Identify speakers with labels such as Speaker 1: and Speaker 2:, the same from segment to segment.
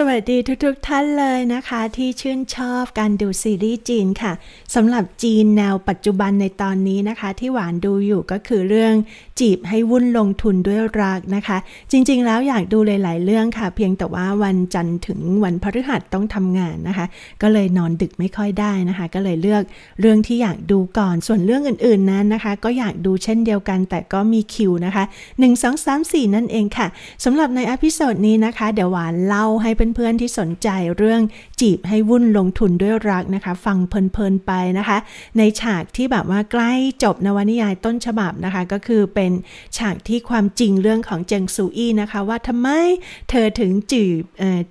Speaker 1: สวัสดีทุกๆทท่านเลยนะคะ ที่ชื่นชอบการดูซีรีส์จีนค่ะสำหรับจีนแนวปัจจุบันในตอนนี้นะคะ ที่หวานดูอยู่ก็คือเรื่องจีบให้วุ่นลงทุนด้วยรักนะคะ จริงๆแล้วอยากดูหลาย ๆ เรื่องค่ะ เพียงแต่ว่าวันจันทร์ถึง วันพฤหัสต้องทำงานนะคะ ก็เลยนอนดึกไม่ค่อยได้นะคะ ก็เลยเลือกเรื่องที่อยากดูก่อนส่วนเรื่องอื่นๆนั้นนะคะ ก็อยากดูเช่นเดียวกัน แต่ก็มีคิวนะคะ1 2 3 4นั่นเองค่ะสำหรับในอพิโซดนี้นะคะ เดี๋ยวหวานเล่าให้เเพื่อนๆที่สนใจเรื่องจีบให้วุ่นลงทุนด้วยรักนะคะ ฟังเพลินๆไปนะคะ ในฉากที่แบบว่าใกล้จบนวนิยายต้นฉบับนะคะก็คือเป็นฉากที่ความจริงเรื่องของเจงซูอี้นะคะ ว่าทำไมเธอถึงจีบ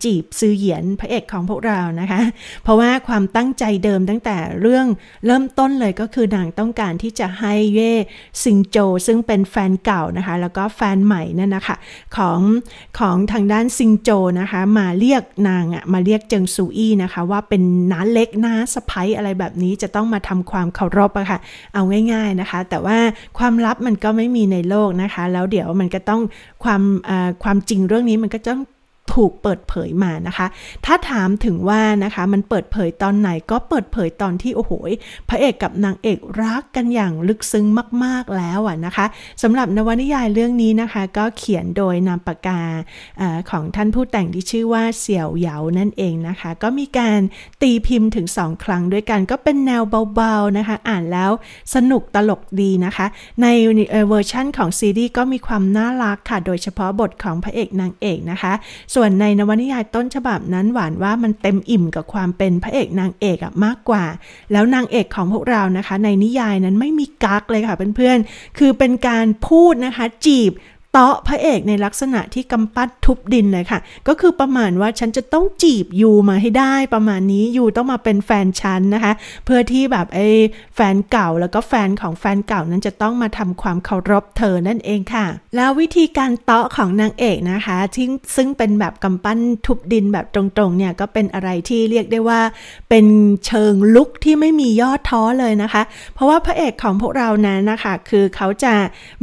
Speaker 1: จีบซือเหยียนพระเอกของพวกเรานะคะ เพราะว่าความตั้งใจเดิมตั้งแต่เรื่องเริ่มต้นเลยก็คือนางต้องการที่จะให้เย่ซิงโจ ซึ่งเป็นแฟนเก่านะคะแล้วก็แฟนใหม่นั่นนะคะของของทางด้านซิงโจนะคะมาเเรียกนางอะมาเรียกเจิงซูอี้นะคะ ว่าเป็นน้าเล็กน้าสะพ้ยอะไรแบบนี้จะต้องมาทำความเคารพอะคะ่ะ เอาง่ายๆนะคะ แต่ว่าความลับมันก็ไม่มีในโลกนะคะ แล้วเดี๋ยวมันก็ต้องความความจริงเรื่องนี้มันก็ต้องถูกเปิดเผยมานะคะ ถ้าถามถึงว่านะคะ มันเปิดเผยตอนไหนก็เปิดเผยตอนที่โอ้โหพระเอกกับนางเอกรักกันอย่างลึกซึ้งมาก ๆแล้วอ่ะนะคะสำหรับนวนิยายเรื่องนี้นะคะ ก็เขียนโดยนามปากกาของท่านผู้แต่งที่ชื่อว่าเสี่ยวเหยานั่นเองนะคะ ก็มีการตีพิมพ์ถึง 2 ครั้ง ด้วยกันก็เป็นแนวเบาๆ นะคะอ่านแล้วสนุกตลกดีนะคะ ในเวอร์ชั่นของซีดีก็มีความน่ารักค่ะ โดยเฉพาะบทของพระเอกนางเอกนะคะส่วนนในนวนิยายต้นฉบับนั้นหวานว่ามันเต็มอิ่มกับความเป็นพระเอกนางเอกอะมากกว่า แล้วนางเอกของพวกเรานะคะ ในนิยายนั้นไม่มีกักเลยค่ะเพื่อนๆ คือเป็นการพูดนะคะจีบเตาะพระเอกในลักษณะที่กำปั้นทุบดินเลยค่ะก็คือประมาณว่าฉันจะต้องจีบยูมาให้ได้ ประมาณนี้ยูต้องมาเป็นแฟนฉันนะคะ เพื่อที่แบบไอ้แฟนเก่าแล้วก็แฟนของแฟนเก่านั้นจะต้องมาทำความเคารพเธอนั่นเองค่ะ แล้ววิธีการเตาะของนางเอกนะคะที่ซึ่งเป็นแบบกำปั้นทุบดินแบบตรงๆเนี่ย ก็เป็นอะไรที่เรียกได้ว่า เป็นเชิงลุกที่ไม่มียอดท้อเลยนะคะ เพราะว่าพระเอกของพวกเรานั้นนะคะคือเขาจะ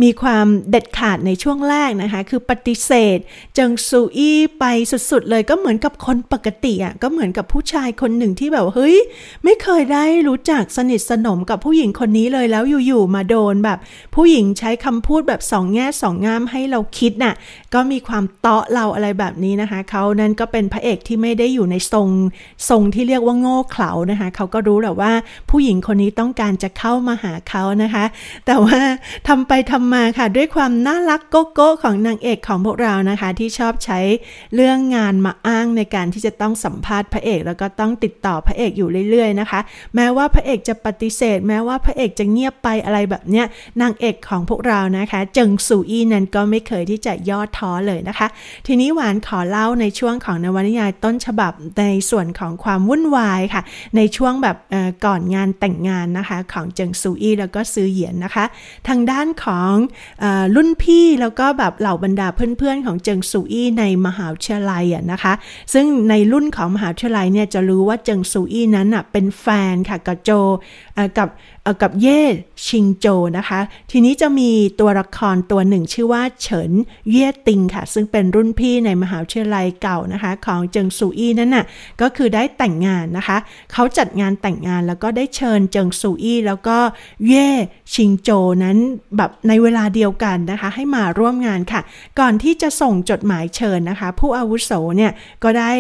Speaker 1: มีความเด็ดขาดในช่วงแรกนะคะคือปฏิเสธจังซูอี้ไปสุดๆเลยก็เหมือนกับคนปกติอ่ะก็เหมือนกับผู้ชายคนหนึ่งที่แบบเฮ้ยไม่เคยได้รู้จักสนิทสนมกับผู้หญิงคนนี้เลยแล้วอยู่ๆมาโดนแบบ ผู้หญิงใช้คำพูดแบบสอง แง่สองงามให้เราคิดน่ะก็มีความเตาะเราอะไรแบบนี้นะคะเขานั้นก็เป็นพระเอกที่ไม่ได้อยู่ในทรงทรงที่เรียกว่าโง่เขลานะคะเขาก็รู้แหละว่าผู้หญิงคนนี้ต้องการจะเข้ามาหาเขานะคะแต่ว่าทำไปทำมาค่ะด้วยความน่ารักก็โก้ของนางเอกของพวกเรานะคะ ที่ชอบใช้เรื่องงานมาอ้างในการที่จะต้องสัมภาษณ์พระเอก แล้วก็ต้องติดต่อพระเอกอยู่เรื่อย ๆ นะคะ แม้ว่าพระเอกจะปฏิเสธ แม้ว่าพระเอกจะเงียบไปอะไรแบบเนี้ยนางเอกของพวกเรานะคะจึงซูอี้นั้นก็ไม่เคยที่จะย่อท้อเลยนะคะ ทีนี้หวานขอเล่าในช่วงของนวนิยายต้นฉบับในส่วนของความวุ่นวายค่ะในช่วงแบบก่อนงานแต่งงานนะคะของเจิงซูอี้แล้วก็ซือเหยียนนะคะทางด้านของอรุ่นพี่แล้วก็ก็แบบเหล่าบรรดาเพื่อนๆ ของเจิงซูอี้ในมหาวิทยาลัยอ่ะนะคะ ซึ่งในรุ่นของมหาวิทยาลัยเนี่ยจะรู้ว่าเจิงซูอี้นั้นอ่ะเป็นแฟนค่ะกับโจกับกับเย่ชิงโจนะคะ ทีนี้จะมีตัวละครตัวหนึ่งชื่อว่าเฉินเย่ติงค่ะ ซึ่งเป็นรุ่นพี่ในมหาวิทยาลัยเก่านะคะของเจิงซูอี้นั่นน่ะก็คือได้แต่งงานนะคะ เขาจัดงานแต่งงานแล้วก็ได้เชิญ เจิงซูอี้ แล้วก็เย่ชิงโจ นั้นแบบในเวลาเดียวกันนะคะ ให้มาร่วมงานค่ะ ก่อนที่จะส่งจดหมายเชิญนะคะ ผู้อาวุโสเนี่ยก็ได้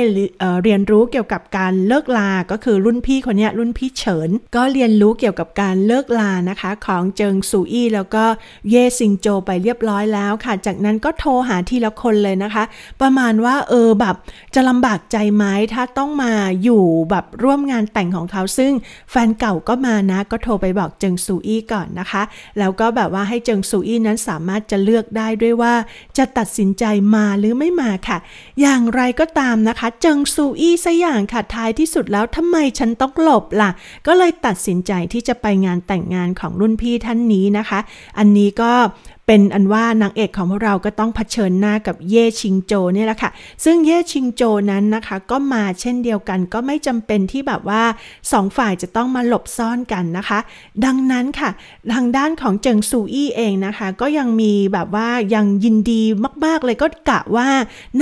Speaker 1: เรียนรู้เกี่ยวกับการเลิกลาก็คือรุ่นพี่คนนี้รุ่นพี่เฉินก็เรียนรู้เกี่ยวกับการเลิกลานะคะของเจิงซูอี้แล้วก็เย่ซิงโจ ไปเรียบร้อยแล้วค่ะ จากนั้นก็โทรหาทีละคนเลยนะคะ ประมาณว่าเออแบบจะลำบากใจไหมถ้าต้องมาอยู่แบบร่วมงานแต่งของเขาซึ่งแฟนเก่าก็มานะ ก็โทรไปบอก เจิงซูอี้ก่อนนะคะ แล้วก็แบบว่าให้เจิงซูอี้นั้นสามารถจะเลือกได้ด้วยว่าจะตัดสินใจมาหรือไม่มาค่ะ อย่างไรก็ตามนะคะเจิงซูอี้ซะอย่างค่ะท้ายที่สุดแล้วทำไมฉันต้องหลบล่ะ ก็เลยตัดสินใจใจที่จะไปงานแต่งงานของรุ่นพี่ท่านนี้นะคะ อันนี้ก็เป็นอันว่านางเอกของพวกเราก็ต้องเผชิญหน้ากับเย่ชิงโจเนี่ยแหละค่ะ ซึ่งเย่ชิงโจนั้นนะคะ ก็มาเช่นเดียวกัน ก็ไม่จำเป็นที่แบบว่า2ฝ่ายจะต้องมาหลบซ่อนกันนะคะ ดังนั้นค่ะ ทางด้านของเจิงซูอี้เองนะคะ ก็ยังมีแบบว่ายังยินดีมาก ๆ เลยก็กะว่า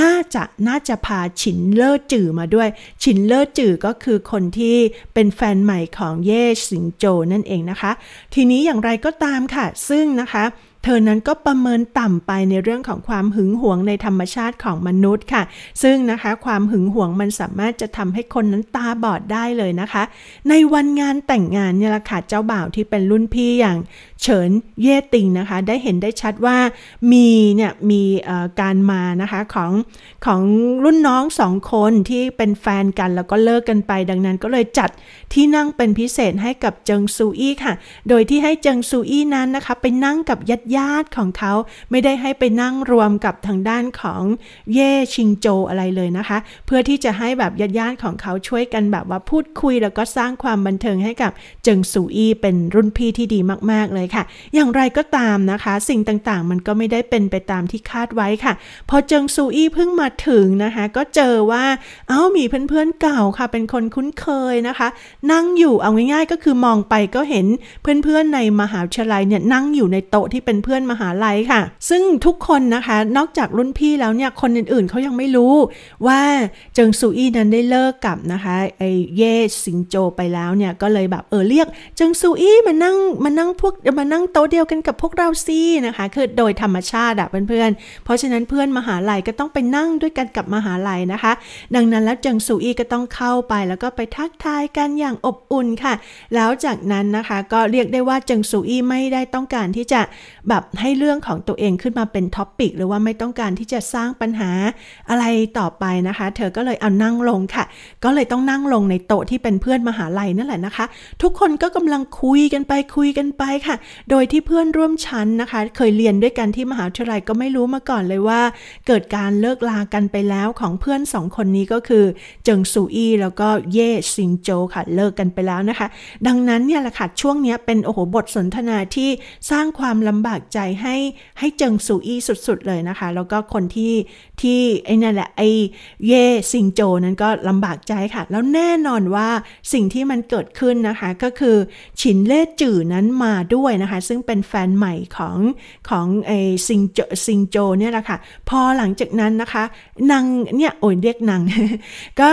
Speaker 1: น่าจะ น่าจะพาฉินเลอจื่อมาด้วย ฉินเลอจื่อก็คือคนที่เป็นแฟนใหม่ของเย่ชิงโจนั่นเองนะคะ ทีนี้อย่างไรก็ตามค่ะ ซึ่งนะคะเธอนั้นก็ประเมินต่ำไปในเรื่องของความหึงหวงในธรรมชาติของมนุษย์ค่ะ ซึ่งนะคะความหึงหวงมันสามารถจะทำให้คนนั้นตาบอดได้เลยนะคะ ในวันงานแต่งงานเนี่ยละค่ะเจ้าบ่าวที่เป็นรุ่นพี่อย่างเฉินเย่ติงนะคะ ได้เห็นได้ชัดว่ามีเนี่ยมีการมานะคะของของรุ่นน้องสองคนที่เป็นแฟนกันแล้วก็เลิกกันไป ดังนั้นก็เลยจัดที่นั่งเป็นพิเศษให้กับเจิงซูอี้ค่ะโดยที่ให้เจิงซูอี้นั้นนะคะไปนั่งกับยัดญาติของเขาไม่ได้ให้ไปนั่งรวมกับทางด้านของเย่ชิงโจอะไรเลยนะคะ เพื่อที่จะให้แบบญาติญาติของเขาช่วยกันแบบว่าพูดคุยแล้วก็สร้างความบันเทิงให้กับ เจิงสูอีเป็นรุ่นพี่ที่ดีมาก ๆ เลยค่ะ อย่างไรก็ตามนะคะ สิ่งต่างๆ มันก็ไม่ได้เป็นไปตามที่คาดไว้ค่ะ พอเจิงซูอี้เพิ่งมาถึงนะคะก็เจอว่าเอ้ามีเพื่อนๆเก่าค่ะเป็นคนคุ้นเคยนะคะ นั่งอยู่เอาง่ายๆ ก็คือมองไปก็เห็นเพื่อนๆในมหาวิทยาลัยเนี่ยนั่งอยู่ในโต๊ะที่เป็นเพื่อนมหาลัยค่ะ ซึ่งทุกคนนะคะ นอกจากรุ่นพี่แล้วเนี่ย คนอื่น ๆเขายังไม่รู้ว่าเจิงซูอี้นั้นได้เลิกกับนะคะไอเย่สิงโจไปแล้วเนี่ย ก็เลยแบบเออเรียกเจิงซูอี้มานั่งมานั่งพวกมานั่งโต๊ะเดียวกันกับพวกเราซี่นะคะคือโดยธรรมชาติอะเพื่อนๆเพราะฉะนั้นเพื่อนมหาลัยก็ต้องไปนั่งด้วยกันกับมหาลัยนะคะ ดังนั้นแล้วเจิงซูอี้ก็ต้องเข้าไป แล้วก็ไปทักทายกันอย่างอบอุ่นค่ะ แล้วจากนั้นนะคะ ก็เรียกได้ว่าเจิงซูอี้ไม่ได้ต้องการที่จะแบบให้เรื่องของตัวเองขึ้นมาเป็นท็อปปิกหรือว่าไม่ต้องการที่จะสร้างปัญหาอะไรต่อไปนะคะ เธอก็เลยเอานั่งลงค่ะ ก็เลยต้องนั่งลงในโต๊ะที่เป็นเพื่อนมหาลัยนั่นแหละนะคะ ทุกคนก็กำลังคุยกันไปคุยกันไปค่ะ โดยที่เพื่อนร่วมชั้นนะคะ เคยเรียนด้วยกันที่มหาวิทยาลัยก็ไม่รู้มาก่อนเลยว่า เกิดการเลิกลากันไปแล้วของเพื่อนสองคนนี้ก็คือเจิงซูอี้แล้วก็เย่ซิงโจค่ะเลิกกันไปแล้วนะคะ ดังนั้นเนี่ยแหละค่ะช่วงนี้เป็นโอ้โหบทสนทนาที่สร้างความลำบากใจให้ให้เจิงซูอี้สุด ๆ เลยนะคะ แล้วก็คนที่ที่ ไอ้นั่นแหละไอ้เย่ซิงโจนั้นก็ลำบากใจค่ะ แล้วแน่นอนว่าสิ่งที่มันเกิดขึ้นนะคะ ก็คือฉินเล่จื่อนั้นมาด้วยนะคะ ซึ่งเป็นแฟนใหม่ของของไอ้ซิงโจซิงโจเนี่ยแหละค่ะพอหลังจากนั้นนะคะ นางเนี่ย โอ้ยเรียกนางก็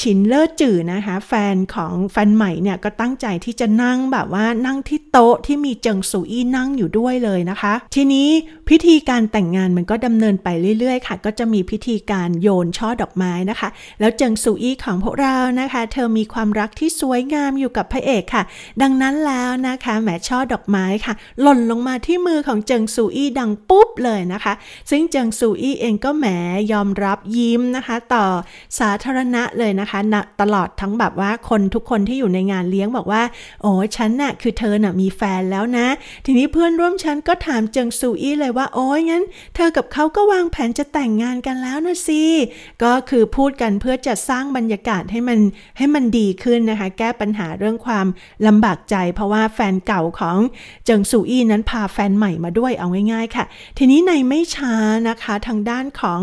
Speaker 1: ชินเลิศจื่อนะคะแฟนของแฟนใหม่เนี่ยก็ตั้งใจที่จะนั่งแบบว่านั่งที่โต๊ะที่มีเจิงซูอี้นั่งอยู่ด้วยเลยนะคะ ทีนี้พิธีการแต่งงานมันก็ดำเนินไปเรื่อยๆค่ะ ก็จะมีพิธีการโยนช่อดอกไม้นะคะ แล้วเจิงซูอี้ของพวกเรานะคะ เธอมีความรักที่สวยงามอยู่กับพระเอกค่ะ ดังนั้นแล้วนะคะแหมช่อดอกไม้ค่ะ หล่นลงมาที่มือของเจิงซูอี้ดังปุ๊บเลยนะคะ ซึ่งเจิงซูอี้เองก็แหมยอมรับยิ้มนะคะ ต่อสาธารณะเลยนะนะคะนะตลอดทั้งแบบว่าคนทุกคนที่อยู่ในงานเลี้ยงบอกว่า โอ้ฉันนะ่ะคือเธอนะ่ะมีแฟนแล้วนะ ทีนี้เพื่อนร่วมชั้นก็ถามเจิงซูอี้เลยว่าโอ้ยงั้นเธอกับเขาก็วางแผนจะแต่งงานกันแล้วนะสิก็คือพูดกันเพื่อจะสร้างบรรยากาศให้มันให้มันดีขึ้นนะคะ แก้ปัญหาเรื่องความลำบากใจเพราะว่าแฟนเก่าของเจิงซูอี้นั้นพาแฟนใหม่มาด้วยเอาง่าย ๆ ค่ะ ทีนี้ในไม่ช้านะคะทางด้านของ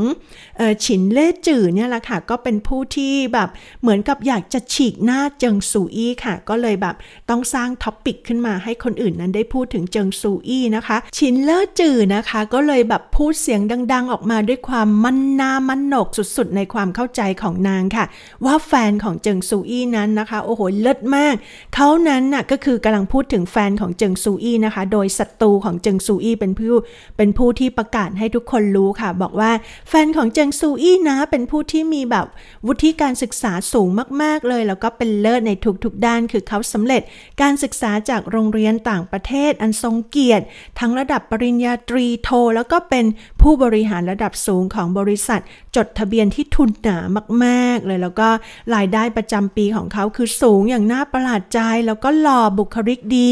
Speaker 1: ฉินเล่จื่อเนี่ยแหละค่ะก็เป็นผู้ที่แบบเหมือนกับอยากจะฉีกหน้าเจิงซูอี้ค่ะ ก็เลยแบบต้องสร้างท็อปปิกขึ้นมาให้คนอื่นนั้นได้พูดถึงเจิงซูอี้นะคะชินเลอร์จือนะคะ ก็เลยแบบพูดเสียงดังๆ ออกมาด้วยความมันนามันหนกสุดๆ ในความเข้าใจของนางค่ะ ว่าแฟนของเจิงซูอี้นั้นนะคะโอ้โหเลิศมากเขานั้นน่ะก็คือกำลังพูดถึงแฟนของเจิงซูอี้นะคะ โดยศัตรูของเจิงซูอี้เป็นผู้เป็นผู้ที่ประกาศให้ทุกคนรู้ค่ะ บอกว่าแฟนของเจิงซูอี้นะ เป็นผู้ที่มีแบบวุฒิการศึกษาสูงมากๆเลยแล้วก็เป็นเลิศในทุกๆด้านคือเขาสำเร็จการศึกษาจากโรงเรียนต่างประเทศอันทรงเกียรติ ทั้งระดับปริญญาตรีโท แล้วก็เป็นผู้บริหารระดับสูงของบริษัท จดทะเบียนที่ทุนหนามากๆเลยแล้วก็รายได้ประจำปีของเขาคือสูงอย่างน่าประหลาดใจแล้วก็หล่อบุคลิกดี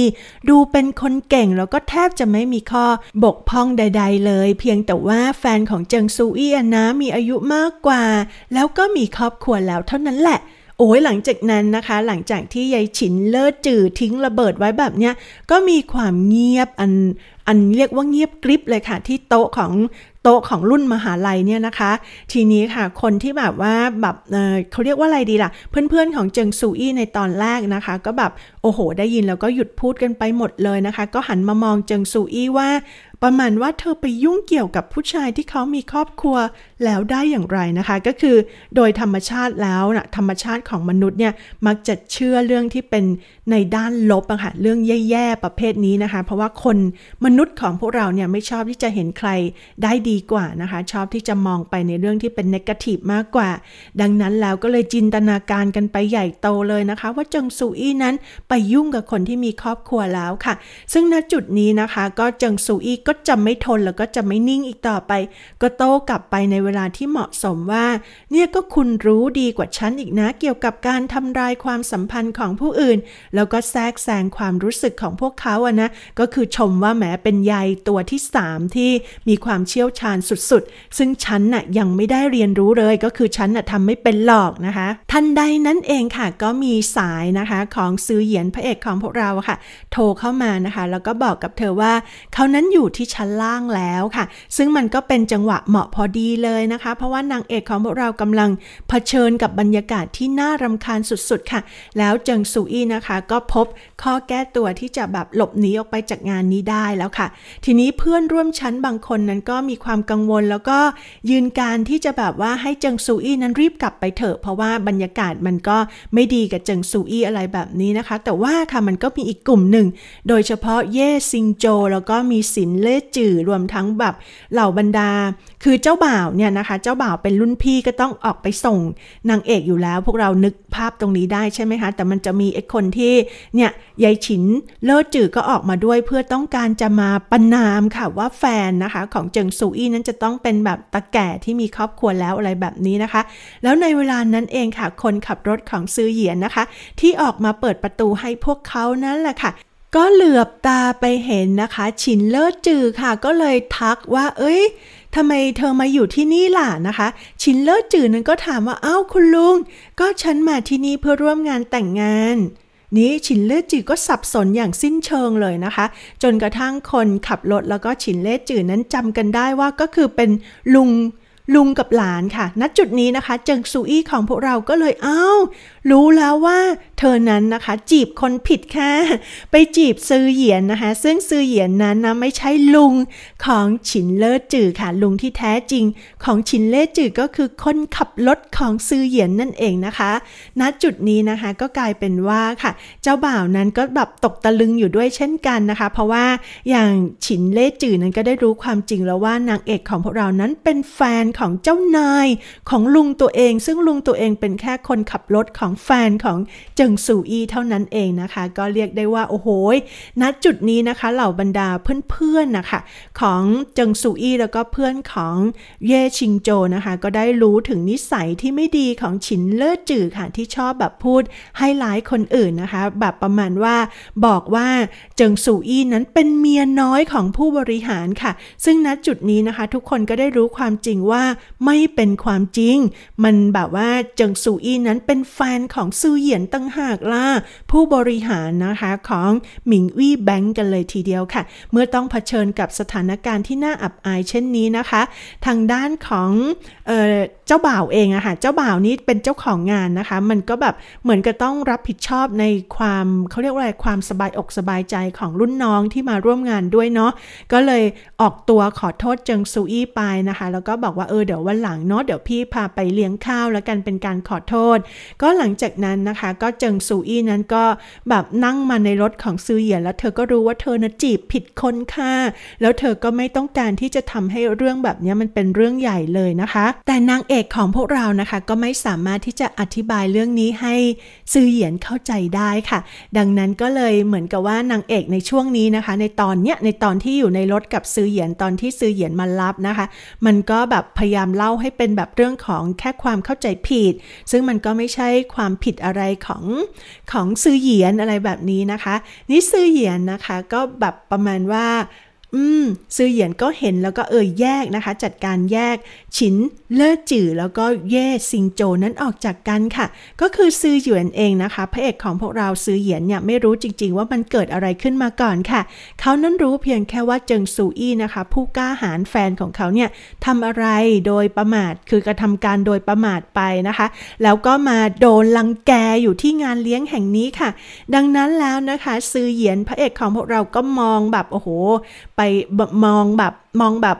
Speaker 1: ดูเป็นคนเก่งแล้วก็แทบจะไม่มีข้อบกพร่องใด ๆ เลย เพียงแต่ว่าแฟนของเจิงซูอี้นะมีอายุมากกว่า แล้วก็มีครอบครัวแล้วเท่าานั้นแหละ โอ้ยหลังจากนั้นนะคะ หลังจากที่ยายฉินเลิศจือทิ้งระเบิดไว้แบบเนี้ย ก็มีความเงียบอันอันเรียกว่าเงียบกริบเลยค่ะ ที่โต๊ะของโต๊ะของรุ่นมหาลัยเนี่ยนะคะ ทีนี้ค่ะ คนที่แบบว่าแบบเเขาเรียกว่าอะไรดีล่ะ เพื่อนๆของเจิงซูอี้ในตอนแรกนะคะ ก็แบบ โอ้โห ได้ยิน แล้วก็หยุดพูดกันไปหมดเลยนะคะ ก็หันมามองเจิงซูอี้ว่า ประมาณว่าเธอไปยุ่งเกี่ยวกับผู้ชายที่เขามีครอบครัวแล้วได้อย่างไรนะคะก็คือโดยธรรมชาติแล้วนะธรรมชาติของมนุษย์เนี่ยมักจะเชื่อเรื่องที่เป็นในด้านลบอะค่ะเรื่องแย่ๆประเภทนี้นะคะ เพราะว่าคนมนุษย์ของพวกเราเนี่ยไม่ชอบที่จะเห็นใครได้ดีกว่านะคะชอบที่จะมองไปในเรื่องที่เป็นนกาทีฟมากกว่า ดังนั้นแล้วก็เลยจินตนาการกันไปใหญ่โตเลยนะคะ ว่าจิงซูอี้นั้นไปยุ่งกับคนที่มีครอบครัวแล้วค่ะ ซึ่งณจุดนี้นะคะก็จิงซูอี้ก็จะไม่ทนแล้วก็จะไม่นิ่งอีกต่อไป ก็โต้กลับไปในเวเวลาที่เหมาะสมว่าเนี่ยก็คุณรู้ดีกว่าฉันอีกนะ เกี่ยวกับการทำลายความสัมพันธ์ของผู้อื่น แล้วก็แทรกแซงความรู้สึกของพวกเขาอะนะก็คือชมว่าแหมเป็นยายตัวที่สามที่มีความเชี่ยวชาญสุดๆ ซึ่งฉันน่ะยังไม่ได้เรียนรู้เลยก็คือฉันน่ะทำไม่เป็นหลอกนะคะ ทันใดนั้นเองค่ะ ก็มีสายนะคะของซื้อเหยียนพระเอกของพวกเราค่ะ โทรเข้ามานะคะแล้วก็บอกกับเธอว่าเขานั้นอยู่ที่ชั้นล่างแล้วค่ะ ซึ่งมันก็เป็นจังหวะเหมาะพอดีเลยเยนะคะเพราะว่านางเอกของพวกเรากำลังเผชิญกับบรรยากาศที่น่ารำคาญสุดๆค่ะ แล้วเจิงซูอี้นะคะ ก็พบข้อแก้ตัวที่จะแบบหลบหนีออกไปจากงานนี้ได้แล้วค่ะ ทีนี้เพื่อนร่วมชั้นบางคนนั้นก็มีความกังวลแล้วก็ยืนการที่จะแบบว่าให้เจิงซูอี้นั้นรีบกลับไปเถอะเพราะว่าบรรยากาศมันก็ไม่ดีกับเจิงซูอี้อะไรแบบนี้นะคะ แต่ว่าค่ะมันก็มีอีกกลุ่มหนึ่งโดยเฉพาะเย่ซิงโจ แล้วก็มีสินเล่จือรวมทั้งแบบเหล่าบรรดาคือเจ้าบ่าวเนี่ยนะคะ เจ้าบ่าวเป็นรุ่นพี่ก็ต้องออกไปส่งนางเอกอยู่แล้ว พวกเรานึกภาพตรงนี้ได้ใช่ไหมคะ แต่มันจะมีไอ้คนที่เนี่ย ยายฉิน เลิศจือก็ออกมาด้วยเพื่อต้องการจะมาปนามค่ะว่าแฟนนะคะ ของเจิงซูอี้นั้นจะต้องเป็นแบบตะแก่ที่มีครอบครัวแล้วอะไรแบบนี้นะคะ แล้วในเวลานั้นเองค่ะ คนขับรถของซือเหยียนนะคะ ที่ออกมาเปิดประตูให้พวกเขานั่นแหละค่ะ ก็เหลือบตาไปเห็นนะคะ ฉินเลิศจือค่ะ ก็เลยทักว่า เอ้ยทำไมเธอมาอยู่ที่นี่ล่ะนะคะ ชินเลิจือนั้นก็ถามว่าเอ้าคุณลุง ก็ฉันมาที่นี่เพื่อร่วมงานแต่งงาน นี้ ชินเล่จือก็สับสนอย่างสิ้นเชิงเลยนะคะ จนกระทั่งคนขับรถแล้วก็ชินเล่จือนั้นจำกันได้ว่าก็คือเป็นลุงลุงกับหลานค่ะ ณ จุดนี้นะคะ เจิงซูอี้ของพวกเราก็เลยเอา้า รู้แล้วว่าเธอนั้นนะคะ จีบคนผิดค่ะไปจีบซือเหยียนนะคะ ซึ่งซือเหยียนนั้นนะไม่ใช่ลุงของฉินเลอจือค่ะ ลุงที่แท้จริงของฉินเลอจือก็คือคนขับรถของซือเหยียนนั่นเองนะคะณ จุดนี้นะคะก็กลายเป็นว่าค่ะ เจ้าบ่าวนั้นก็แบบตกตะลึงอยู่ด้วยเช่นกันนะคะ เพราะว่าอย่างฉินเล่จือนั้นก็ได้รู้ความจริงแล้วว่านางเอกของพวกเรานั้นเป็นแฟนของเจ้านายของลุงตัวเอง ซึ่งลุงตัวเองเป็นแค่คนขับรถของแฟนของเจิงซูอี้เท่านั้นเองนะคะ ก็เรียกได้ว่าโอ้โหณจุดนี้นะคะ เหล่าบรรดาเพื่อนๆนะคะ ของเจิงซูอี้ แล้วก็เพื่อนของเย่ชิงโจนะคะ ก็ได้รู้ถึงนิสัยที่ไม่ดีของฉินเลิศจือค่ะ ที่ชอบแบบพูดให้หลายคนอื่นนะคะ แบบประมาณว่าบอกว่าเจิงซูอี้นั้นเป็นเมียน้อยของผู้บริหารค่ะ ซึ่งณจุดนี้นะคะ ทุกคนก็ได้รู้ความจริงว่าไม่เป็นความจริง มันแบบว่าเจิงซูอี้นั้นเป็นแฟนของซูเหยียนตั้งหากล่ะผู้บริหารนะคะของหมิงวี่แบงก์กันเลยทีเดียวค่ะ เมื่อต้องเผชิญกับสถานการณ์ที่น่าอับอายเช่นนี้นะคะ ทางด้านของเจ้าบ่าวเองอะค่ะ เจ้าบ่าวนี้เป็นเจ้าของงานนะคะ มันก็แบบเหมือนกับต้องรับผิดชอบในความเขาเรียกว่าอะไรความสบายอกสบายใจของรุ่นน้องที่มาร่วมงานด้วยเนาะ ก็เลยออกตัวขอโทษเจิงซูอี้ไปนะคะ แล้วก็บอกว่าเออเดี๋ยววันหลังเนาะเดี๋ยวพี่พาไปเลี้ยงข้าว แล้วกันเป็นการขอโทษ ก็หลังจากนั้นนะคะ ก็เจิงซูอี้นั้นก็แบบนั่งมาในรถของซือเหยียนแล้วเธอก็รู้ว่าเธอนะจีบผิดคนค่ะ แล้วเธอก็ไม่ต้องการที่จะทำให้เรื่องแบบนี้มันเป็นเรื่องใหญ่เลยนะคะแต่นางเอกของพวกเรานะคะก็ไม่สามารถที่จะอธิบายเรื่องนี้ให้ซื่อเหยียนเข้าใจได้ค่ะ ดังนั้นก็เลยเหมือนกับว่านางเอกในช่วงนี้นะคะ ในตอนเนี้ยในตอนที่อยู่ในรถกับซื่อเหยียนตอนที่ซื่อเหยียนมารับนะคะ มันก็แบบพยายามเล่าให้เป็นแบบเรื่องของแค่ความเข้าใจผิด ซึ่งมันก็ไม่ใช่ความผิดอะไรของของซื่อเหยียนอะไรแบบนี้นะคะนี่ซื่อเหยียนนะคะ ก็แบบประมาณว่าอืมซื่อเหยียนก็เห็นแล้วก็เอ่ยแยกนะคะจัดการแยกฉินเลิอจื่อแล้วก็เย่ซิงโจนั้นออกจากกันค่ะ ก็คือซื่อเหยียนเองนะคะ พระเอกของพวกเราซื่อเหยียนเนี่ยไม่รู้จริงๆว่ามันเกิดอะไรขึ้นมาก่อนค่ะเขานั้นรู้เพียงแค่ว่าเจิงซูอี้นะคะ ผู้กล้าหาญแฟนของเขาเนี่ยทำอะไรโดยประมาทคือกระทำการโดยประมาทไปนะคะ แล้วก็มาโดนลังแกอยู่ที่งานเลี้ยงแห่งนี้ค่ะ ดังนั้นแล้วนะคะซื่อเหยียนพระเอกของพวกเราก็มองแบบโอ้โหไปมองแบบมองแบบ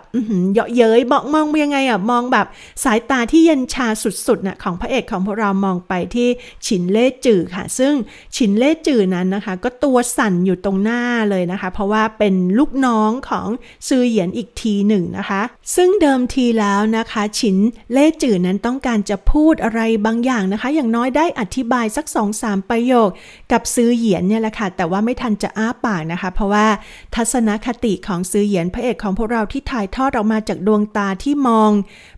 Speaker 1: เยาะเย้ยมองมองยังไงอ่ะมองแบบสายตาที่เย็นชาสุดๆน่ะของพระเอกของพวกเรามองไปที่ฉินเล่จือค่ะ ซึ่งฉินเล่จือนั้นนะคะก็ตัวสั่นอยู่ตรงหน้าเลยนะคะ เพราะว่าเป็นลูกน้องของซือเหยียนอีกทีหนึ่งนะคะ ซึ่งเดิมทีแล้วนะคะ ฉินเล่จือนั้นต้องการจะพูดอะไรบางอย่างนะคะ อย่างน้อยได้อธิบายสักสองสามประโยคกับซือเหยียนเนี่ยแหละค่ะแต่ว่าไม่ทันจะอ้าปากนะคะเพราะว่าทัศนคติของซือเหยียนพระเอกของพวกเราาวที่ถ่ายทอดออกมาจากดวงตาที่มอง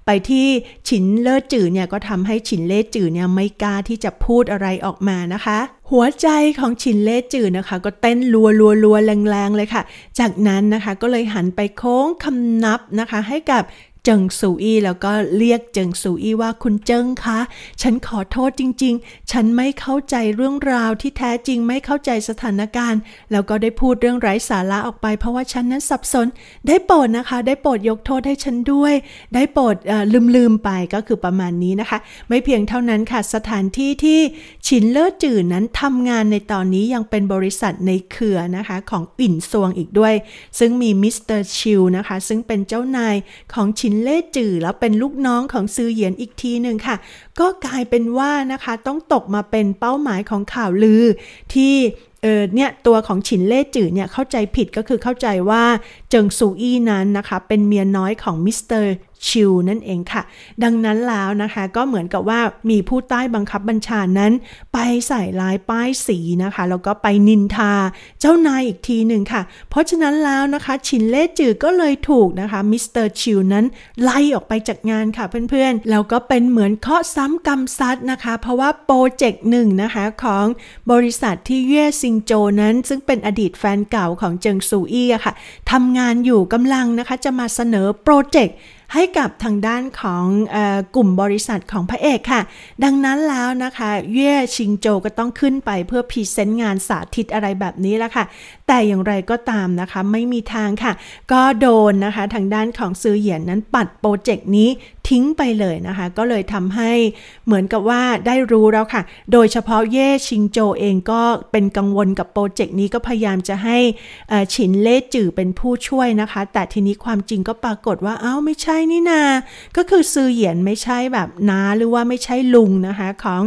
Speaker 1: ไปที่ฉินเล่อจือเนี่ยก็ทำให้ฉินเล่จือเนี่ยไม่กล้าที่จะพูดอะไรออกมานะคะ หัวใจของฉินเล่จือนะคะ ก็เต้นรัวรัวรัวแรงๆเลยค่ะ จากนั้นนะคะก็เลยหันไปโค้งคำนับนะคะ ให้กับเจิงซูอี้แล้วก็เรียกเจิงซูอี้ว่าคุณเจิงคะฉันขอโทษจริง ๆ ฉันไม่เข้าใจเรื่องราวที่แท้จริงไม่เข้าใจสถานการณ์ แล้วก็ได้พูดเรื่องไร้สาระออกไปเพราะว่าฉันนั้นสับสน ได้โปรดนะคะได้โปรดยกโทษให้ฉันด้วย ได้โปรดลืมลืมไปก็คือประมาณนี้นะคะ ไม่เพียงเท่านั้นค่ะสถานที่ที่ ฉินเลิศจื่อนั้นทำงานในตอนนี้ยังเป็นบริษัทในเครือนะคะของอิ่นซวงอีกด้วย ซึ่งมีมิสเตอร์ชิลนะคะซึ่งเป็นเจ้านายของฉินนเล่จือแล้วเป็นลูกน้องของซือเหยียนอีกทีหนึ่งค่ะ ก็กลายเป็นว่านะคะ ต้องตกมาเป็นเป้าหมายของข่าวลือ ที่เออเนี่ยตัวของฉินเล่จือเนี่ยเข้าใจผิดก็คือเข้าใจว่าเจิงซูอี้นั้นนะคะเป็นเมียน้อยของมิสเตอร์ชิลนั่นเองค่ะ ดังนั้นแล้วนะคะก็เหมือนกับว่ามีผู้ใต้บังคับบัญชานั้น ไปใส่ลายป้ายสีนะคะ แล้วก็ไปนินทาเจ้านายอีกทีหนึ่งค่ะ เพราะฉะนั้นแล้วนะคะชินเล่จือก็เลยถูกนะคะมิสเตอร์ชิลนั้นไล่ออกไปจากงานค่ะเพื่อนๆแล้วก็เป็นเหมือนเคาะซ้ำกรรมซัดนะคะ เพราะว่าโปรเจกต์หนึ่งนะคะของบริษัทที่เย่ซิงโจนั้นซึ่งเป็นอดีตแฟนเก่าของเจิงซูอี้ค่ะทำงานอยู่กำลังนะคะ จะมาเสนอโปรเจกต์ให้กับทางด้านของกลุ่มบริษัทของพระเอกค่ะ ดังนั้นแล้วนะคะเย่ชิงโจก็ต้องขึ้นไปเพื่อพรีเซนต์งานสาธิตอะไรแบบนี้แล้วค่ะแต่อย่างไรก็ตามนะคะ ไม่มีทางค่ะ ก็โดนนะคะทางด้านของซือเหยียนนั้นปัดโปรเจกต์นี้ทิ้งไปเลยนะคะ ก็เลยทำให้เหมือนกับว่าได้รู้แล้วค่ะ โดยเฉพาะเย่ชิงโจเองก็เป็นกังวลกับโปรเจกต์นี้ก็พยายามจะให้ฉินเล่จื่อเป็นผู้ช่วยนะคะ แต่ทีนี้ความจริงก็ปรากฏว่าเอ้าไม่ใช่นี่นา ก็คือซือเหยียนไม่ใช่แบบน้าหรือว่าไม่ใช่ลุงนะคะของ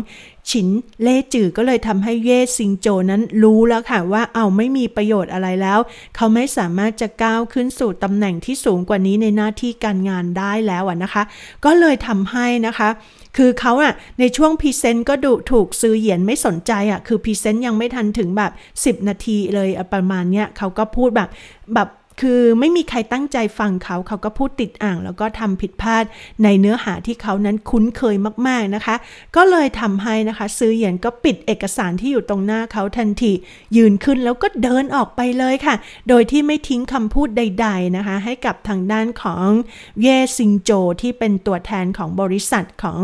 Speaker 1: ฉินเล่จือก็เลยทำให้เย่ซิงโจนั้นรู้แล้วค่ะว่าเอาไม่มีประโยชน์อะไรแล้ว เขาไม่สามารถจะก้าวขึ้นสู่ตำแหน่งที่สูงกว่านี้ในหน้าที่การงานได้แล้วนะคะ ก็เลยทำให้นะคะ คือเขาอะในช่วงพรีเซนต์ก็ดูถูกซื้อเหยียนไม่สนใจอะคือพรีเซนต์ยังไม่ทันถึงแบบ 10 นาทีเลยประมาณเนี้ยเขาก็พูดแบบแบบคือไม่มีใครตั้งใจฟังเขาเขาก็พูดติดอ่าง แล้วก็ทำผิดพลาดในเนื้อหาที่เขานั้นคุ้นเคยมากๆนะคะ ก็เลยทำให้นะคะ ซื้อเหยียนก็ปิดเอกสารที่อยู่ตรงหน้าเขาทันทียืนขึ้นแล้วก็เดินออกไปเลยค่ะ โดยที่ไม่ทิ้งคำพูดใด ๆนะคะ ให้กับทางด้านของเย่ซิงโจที่เป็นตัวแทนของบริษัทของ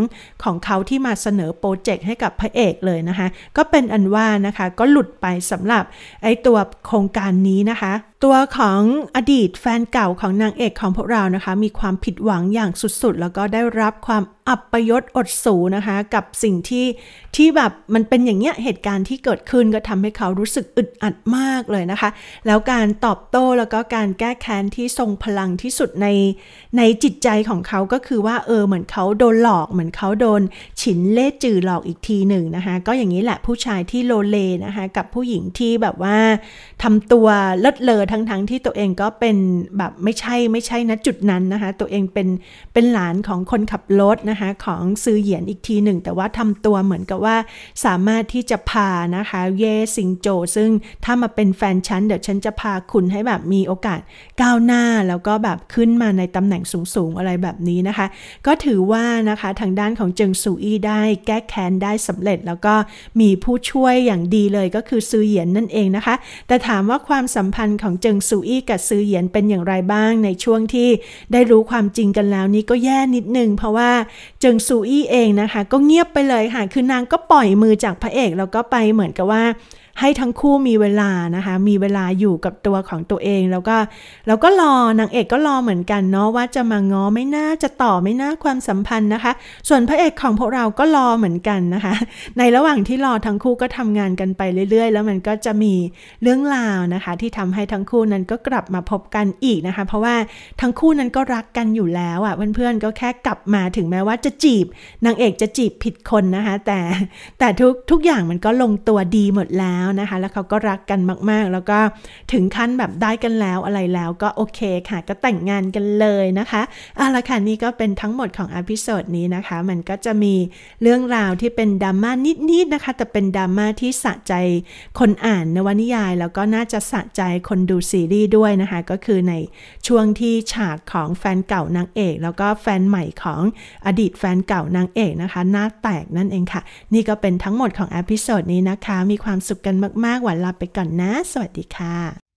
Speaker 1: ของเขาที่มาเสนอโปรเจกต์ให้กับพระเอกเลยนะคะ ก็เป็นอันว่านะคะก็หลุดไปสำหรับ ไอตัวโครงการนี้นะคะตัวของอดีตแฟนเก่าของนางเอกของพวกเรานะคะ มีความผิดหวังอย่างสุดๆ แล้วก็ได้รับความอัปยศอดสูนะคะกับสิ่งที่ที่แบบมันเป็นอย่างเงี้ยเหตุการณ์ที่เกิดขึ้นก็ทำให้เขารู้สึกอึดอัดมากเลยนะคะ แล้วการตอบโต้แล้วก็การแก้แค้นที่ทรงพลังที่สุดในในจิตใจของเขาก็คือว่าเออเหมือนเขาโดนหลอกเหมือนเขาโดนฉินเล่จือหลอกอีกทีหนึ่งนะคะก็อย่างนี้แหละผู้ชายที่โลเลนะคะกับผู้หญิงที่แบบว่าทำตัวเลิศเลอทั้งๆทที่ตัวเองก็เป็นแบบไม่ใช่ไม่ใช่นะจุดนั้นนะคะตัวเองเป็นเป็นหลานของคนขับรถนะคะคะของซือเหยียนอีกทีหนึ่งแต่ว่าทำตัวเหมือนกับว่า สามารถที่จะพานะคะเย่ซิงโจ ซึ่งถ้ามาเป็นแฟนฉันเดี๋ยวฉันจะพาคุณให้แบบมีโอกาสก้าวหน้าแล้วก็แบบขึ้นมาในตำแหน่งสูง ๆ อะไรแบบนี้นะคะ ก็ถือว่านะคะทางด้านของเจิงซูอี้ได้แก้แค้นได้สำเร็จ แล้วก็มีผู้ช่วยอย่างดีเลยก็คือซือเหยียนนั่นเองนะคะ แต่ถามว่าความสัมพันธ์ของเจิงซูอี้กับซือเหยียนเป็นอย่างไรบ้าง ในช่วงที่ได้รู้ความจริงกันแล้ว นี้ก็แย่นิดนึง เพราะว่าเจิงซูอี้เองนะคะ ก็เงียบไปเลยค่ะ คือนางก็ปล่อยมือจากพระเอกแล้วก็ไปเหมือนกับว่าให้ทั้งคู่มีเวลานะคะ มีเวลาอยู่กับตัวของตัวเองแล้วก็แล้วก็รอนางเอกก็รอเหมือนกัน เนาะว่าจะมาง้อไม่น่าจะต่อไม่น่าความสัมพันธ์นะคะ ส่วนพระเอกของพวกเราก็รอเหมือนกันนะคะ ในระหว่างที่รอทั้งคู่ก็ทำงานกันไปเรื่อยๆ แล้วมันก็จะมีเรื่องราวนะคะ ที่ทำให้ทั้งคู่นั้นก็กลับมาพบกันอีกนะคะ เพราะว่าทั้งคู่นั้นก็รักกันอยู่แล้วอะ่ะเพื่อนๆก็แค่กลับมาถึงแม้ว่าจะจีบนางเอกจะจีบผิดคนนะคะ แต่แต่ทุกทุกอย่างมันก็ลงตัวดีหมดแล้วนะคะแล้วเขาก็รักกันมาก ๆ แล้วก็ถึงขั้นแบบได้กันแล้วอะไรแล้วก็ โอเคค่ะ ก็แต่งงานกันเลยนะคะเอาละค่ะนี่ก็เป็นทั้งหมดของอพิโซดนี้นะคะมันก็จะมีเรื่องราวที่เป็นดราม่านิดๆนะคะแต่เป็นดราม่าที่สะใจคนอ่าน นวนิยาย แล้วก็น่าจะสะใจคนดูซีรีส์ด้วยนะคะก็คือในช่วงที่ฉากของแฟนเก่านางเอก แล้วก็แฟนใหม่ของอดีตแฟนเก่านางเอกนะคะ หน้าแตกนั่นเองค่ะนี่ก็เป็นทั้งหมดของอพิโซดนี้นะคะ มีความสุขกันมากๆหวานลาไปก่อนนะ สวัสดีค่ะ